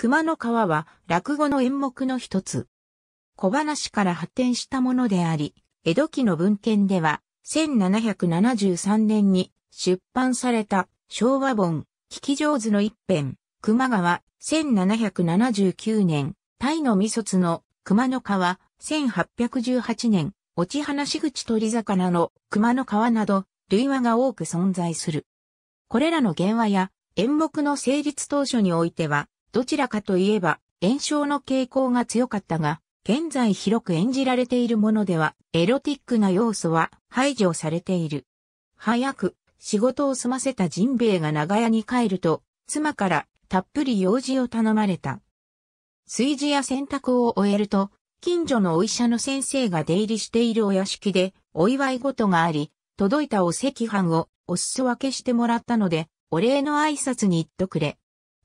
熊の川は落語の演目の一つ。小話から発展したものであり、江戸期の文献では、1773年に出版された昭和本、聞き上手の一編、熊川、1779年、タイの未卒の熊の川、1818年、落ち話口鳥魚の熊の川など、類話が多く存在する。これらの原話や演目の成立当初においては、どちらかといえば、炎症の傾向が強かったが、現在広く演じられているものでは、エロティックな要素は排除されている。早く、仕事を済ませたジンベエが長屋に帰ると、妻からたっぷり用事を頼まれた。炊事や洗濯を終えると、近所のお医者の先生が出入りしているお屋敷で、お祝い事があり、届いたお赤飯をお裾分けしてもらったので、お礼の挨拶に行っとくれ。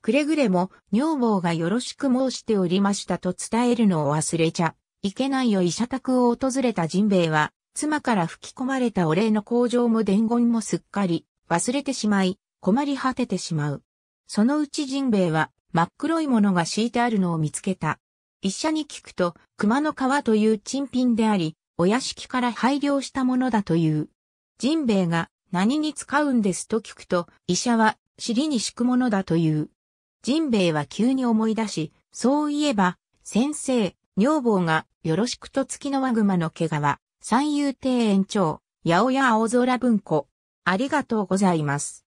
くれぐれも女房がよろしく申しておりましたと伝えるのを忘れちゃいけないよ医者宅を訪れたジンベエは、妻から吹き込まれたお礼の工場も伝言もすっかり忘れてしまい、困り果ててしまう。そのうちジンベエは真っ黒いものが敷いてあるのを見つけた。医者に聞くと、熊の皮という珍品であり、お屋敷から配慮したものだという。ジンベエが何に使うんですと聞くと、医者は尻に敷くものだという。ジンベイは急に思い出し、そういえば、先生、女房が、よろしくと月のマグマの毛皮、三遊亭園長、八百屋青空文庫。ありがとうございます。